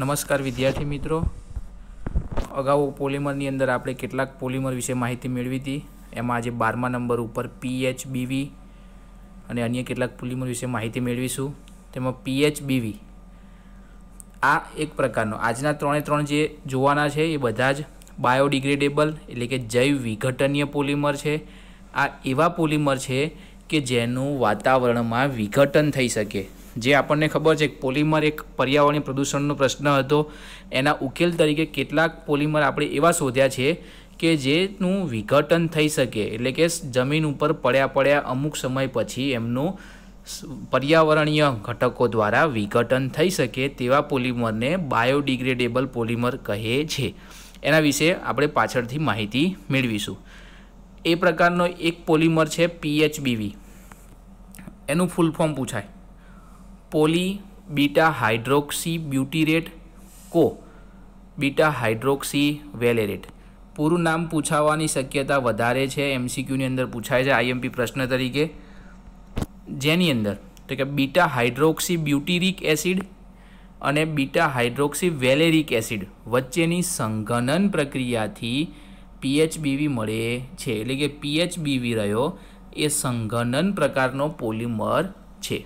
નમસ્કાર વિદ્યાર્થી મિત્રો અગાઉ પોલિમરની અંદર આપણે કેટલાક પોલિમર વિશે માહિતી મેળવી હતી એમાં આજે બારમા નંબર ઉપર પીએચ બીવી અને અન્ય કેટલાક પોલિમર વિશે માહિતી મેળવીશું તેમાં પીએચ બીવી આ એક પ્રકારનો આજના ત્રણે ત્રણ જે જોવાના છે એ બધા જ બાયોડિગ્રેડેબલ એટલે કે જૈવ વિઘટનીય પોલિમર છે આ એવા પોલિમર છે કે જેનું વાતાવરણમાં વિઘટન થઈ શકે જે આપણને ખબર છે પોલીમર એક પર્યાવરણીય પ્રદૂષણનો પ્રશ્ન હતો એના ઉકેલ તરીકે કેટલાક પોલિમર આપણે એવા શોધ્યા છે કે જેનું વિઘટન થઈ શકે એટલે કે જમીન ઉપર પડ્યા પડ્યા અમુક સમય પછી એમનું પર્યાવરણીય ઘટકો દ્વારા વિઘટન થઈ શકે તેવા પોલિમરને બાયોડિગ્રેડેબલ પોલિમર કહે છે એના વિશે આપણે પાછળથી માહિતી મેળવીશું એ પ્રકારનો એક પોલિમર છે પીએચબીવી એનું ફૂલ ફોર્મ પૂછાય poly beta hydroxy butyrate co beta hydroxy વેલેરેટ પૂરું નામ પૂછાવાની શક્યતા વધારે છે એમસીક્યુની અંદર પૂછાય છે આઈએમપી પ્રશ્ન તરીકે જેની અંદર તો કે બીટા હાઇડ્રોક્સી બ્યુટીરિક એસિડ અને બીટા હાઇડ્રોક્સી વેલેરિક એસિડ વચ્ચેની સંઘનન પ્રક્રિયાથી પીએચબીવી મળે છે એટલે કે પીએચબીવી રહ્યો એ સંઘનન પ્રકારનો પોલિમર છે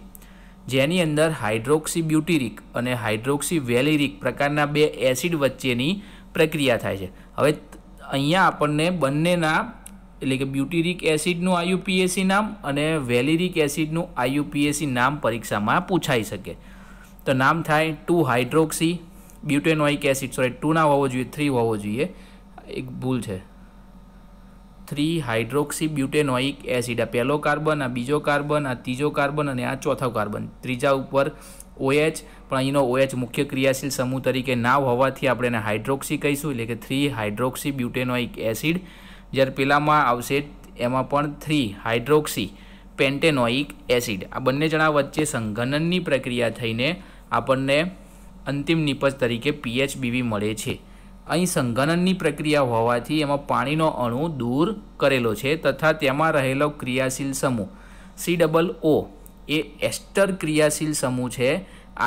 જેની અંદર હાઇડ્રોક્સી હાઇડ્રોક્સીબ્યુટીરિક અને હાઇડ્રોક્સી વેલિરિક પ્રકારના બે એસિડ વચ્ચેની પ્રક્રિયા થાય છે હવે અહીંયા આપણને બંનેના એટલે કે બ્યુટીરિક એસિડનું આયુપીએસી નામ અને વેલિરિક એસિડનું આયુપીએસી નામ પરીક્ષામાં પૂછાઈ શકે તો નામ થાય two hydroxy butanoic acid sorry two ના હોવો જોઈએ થ્રી હોવો જોઈએ એક ભૂલ છે થ્રી હાઇડ્રોક્સી બ્યુટેનોઇક એસિડ આ પહેલો કાર્બન આ બીજો કાર્બન આ ત્રીજો કાર્બન અને આ ચોથો કાર્બન ત્રીજા ઉપર ઓએચ પણ અહીંનો ઓએચ મુખ્ય ક્રિયાશીલ સમૂહ તરીકે ના હોવાથી આપણે એને હાઇડ્રોક્સી કહીશું એટલે કે થ્રી હાઇડ્રોક્સી બ્યુટેનોઇક એસિડ જ્યારે પેલામાં આવશે એમાં પણ થ્રી હાઇડ્રોક્સી પેન્ટેનોઇક એસિડ આ બંને જણા વચ્ચે સંઘનનની પ્રક્રિયા થઈને આપણને અંતિમ નિપજ તરીકે પીએચબીવી મળે છે અહીં સંઘનનની પ્રક્રિયા હોવાથી એમાં પાણીનો અણુ દૂર કરેલો છે તથા તેમાં રહેલો ક્રિયાશીલ સમૂહ સી ડબલ ઓ એ એસ્ટર ક્રિયાશીલ સમૂહ છે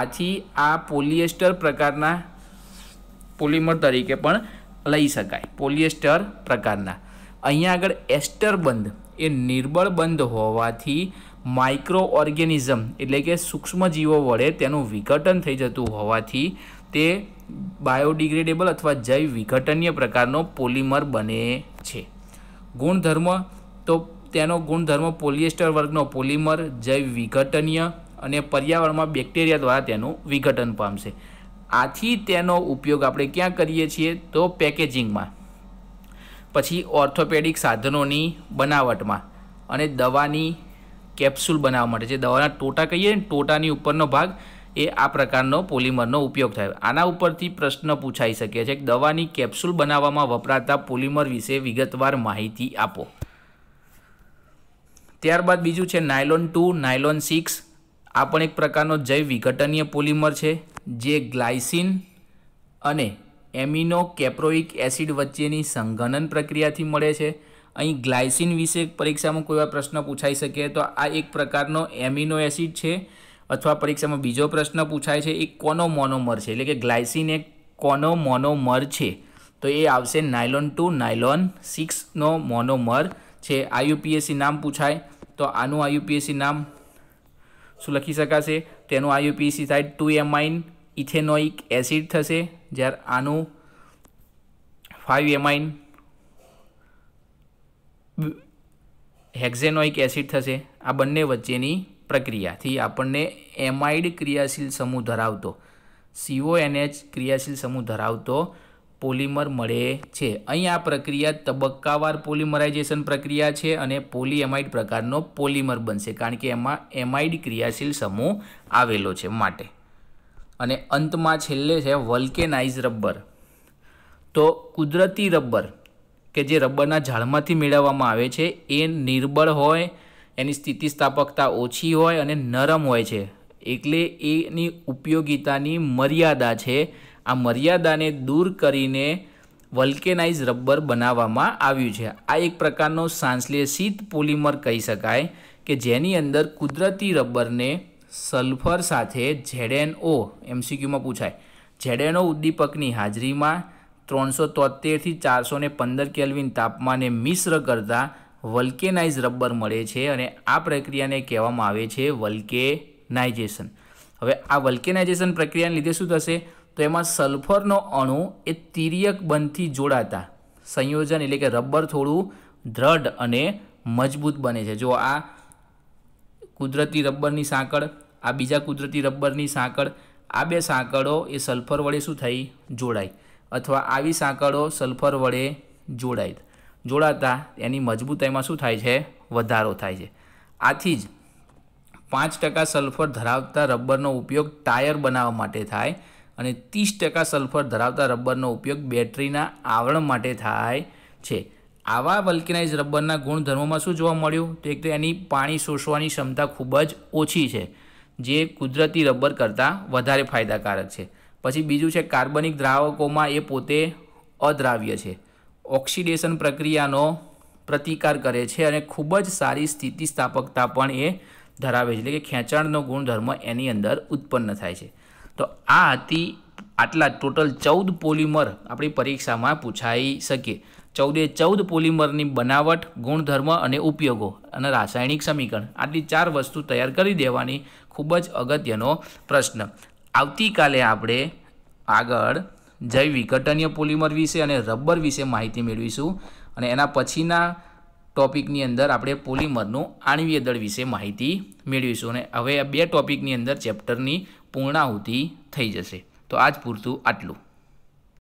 આથી આ પોલિએસ્ટર પ્રકારના પોલિમર તરીકે પણ લઈ શકાય પોલિએસ્ટર પ્રકારના અહીંયા આગળ એસ્ટર બંધ એ નિર્બળ બંધ હોવાથી માઇક્રો ઓર્ગેનિઝમ એટલે કે સૂક્ષ્મજીવો વડે તેનું વિઘટન થઈ જતું હોવાથી તે બાયોડિગ્રેડેબલ અથવા જૈવ વિઘટનીય પ્રકારનો પોલિમર બને છે ગુણધર્મ તો તેનો ગુણધર્મ પોલિએસ્ટર વર્ગનો પોલિમર જૈવ વિઘટનીય અને પર્યાવરણમાં બેક્ટેરિયા દ્વારા તેનું વિઘટન પામશે આથી તેનો ઉપયોગ આપણે ક્યાં કરીએ છીએ તો પેકેજિંગમાં પછી ઓર્થોપેડિક સાધનોની બનાવટમાં અને દવાની કેપ્સ્યુલ બનાવવા માટે જે દવાના ટોટા કહીએ ને ટોટાની ઉપરનો ભાગ એ આ પ્રકારનો પોલિમરનો ઉપયોગ થાય આના ઉપરથી પ્રશ્ન પૂછાઈ શકે છે દવાની કેપ્સ્યુલ બનાવવામાં વપરાતા પોલિમર વિશે વિગતવાર માહિતી આપો ત્યારબાદ બીજું છે નાયલોન ટુ નાયલોન સિક્સ આ પણ એક પ્રકારનો જૈવ વિઘટનીય પોલિમર છે જે ગ્લાયસિન અને એમિનો કેપ્રોઇક એસિડ વચ્ચેની સંઘનન પ્રક્રિયાથી મળે છે અહીં ગ્લાયસિન વિશે પરીક્ષામાં કોઈ પ્રશ્ન પૂછાઈ શકે તો આ એક પ્રકારનો એમિનો એસિડ છે અથવા પરીક્ષામાં બીજો પ્રશ્ન પૂછાય છે એ કોનો મોનોમર છે એટલે કે ગ્લાયસિન એ કોનો મોનોમર છે તો એ આવશે નાયલોન ટુ નાયલોન સિક્સનો મોનોમર છે આયુપીએસસી નામ પૂછાય તો આનું આયુપીએસસી નામ શું લખી શકાશે તેનું આયુપીએસસી થાય ટુ એમાઇન ઇથેનોઇક એસિડ થશે જ્યારે આનું ફાઇવ એમાઇન હેક્ઝેનોઇક એસિડ થશે આ બંને વચ્ચેની પ્રક્રિયાથી આપણને એમાઇડ ક્રિયાશીલ સમૂહ ધરાવતો સીઓ એનએચ ક્રિયાશીલ સમૂહ ધરાવતો પોલિમર મળે છે અહીં આ પ્રક્રિયા તબક્કાવાર પોલિમરાઇઝેશન પ્રક્રિયા છે અને પોલીએમાઇડ પ્રકારનો પોલિમર બનશે કારણ કે એમાં એમાઇડ ક્રિયાશીલ સમૂહ આવેલો છે માટે અને અંતમાં છેલ્લે છે વલ્કેનાઇઝ રબર તો કુદરતી રબર કે જે રબરના ઝાડમાંથી મેળવવામાં આવે છે એ નિર્બળ હોય એની સ્થિતિસ્થાપકતા ઓછી હોય અને નરમ હોય છે એટલે એની ઉપયોગિતાની મર્યાદા છે આ મર્યાદાને દૂર કરીને વલ્કેનાઇઝ રબર બનાવવામાં આવ્યું છે આ એક પ્રકારનો સાંસલીય શીત પોલિમર કહી શકાય કે જેની અંદર કુદરતી રબરને સલ્ફર સાથે ઝેડએનઓ એમસીક્યુમાં પૂછાય ઝેડએનઓ ઉદ્દીપકની હાજરીમાં ત્રણસો તોતેરથી ચારસો ને પંદર કેલ્વિન તાપમાને મિશ્ર કરતાં વલ્કેનાઇઝ રબર મળે છે અને આ પ્રક્રિયાને કહેવામાં આવે છે વલ્કેનાઇઝેશન હવે આ વલ્કેનાઇઝેશન પ્રક્રિયાને લીધે શું થશે તો એમાં સલ્ફરનો અણુ એ તિર્યક બંધથી જોડાતા સંયોજન એટલે કે રબર થોડું દ્રઢ અને મજબૂત બને છે જો આ કુદરતી રબરની સાંકળ આ બીજા કુદરતી રબરની સાંકળ આ બે સાંકળો એ સલ્ફર વડે શું થઈ જોડાય અથવા આવી સાંકળો સલ્ફર વડે જોડાય જોડાતા એની મજબૂતાઈમાં શું થાય છે વધારો થાય છે આથી જ પાંચ ટકા સલ્ફર ધરાવતા રબરનો ઉપયોગ ટાયર બનાવવા માટે થાય અને ત્રીસ ટકા સલ્ફર ધરાવતા રબરનો ઉપયોગ બેટરીના આવરણ માટે થાય છે આવા વલ્કેનાઇઝ રબરના ગુણધર્મોમાં શું જોવા મળ્યું તો એક તો એની પાણી શોષવાની ક્ષમતા ખૂબ જ ઓછી છે જે કુદરતી રબર કરતાં વધારે ફાયદાકારક છે પછી બીજું છે કાર્બનિક દ્રાવકોમાં એ પોતે અદ્રાવ્ય છે ઓક્સિડેશન પ્રક્રિયાનો પ્રતિકાર કરે છે અને ખૂબ જ સારી સ્થિતિસ્થાપકતા પણ એ ધરાવે છે એટલે કે ખેંચાણનો ગુણધર્મ એની અંદર ઉત્પન્ન થાય છે તો આ હતી આટલા ટોટલ ચૌદ પોલિમર આપણી પરીક્ષામાં પૂછાઈ શકે ચૌદે ચૌદ પોલિમરની બનાવટ ગુણધર્મ અને ઉપયોગો અને રાસાયણિક સમીકરણ આટલી ચાર વસ્તુ તૈયાર કરી દેવાની ખૂબ જ અગત્યનો પ્રશ્ન આવતીકાલે આપણે આગળ જૈવ વિઘટનીય પોલિમર વિશે અને રબર વિશે માહિતી મેળવીશું અને એના પછીના ટોપિકની અંદર આપણે પોલિમરનું આણવીય દળ વિશે માહિતી મેળવીશું અને હવે આ બે ટોપિકની અંદર ચેપ્ટરની પૂર્ણાહુતિ થઈ જશે તો આજ પૂરતું આટલું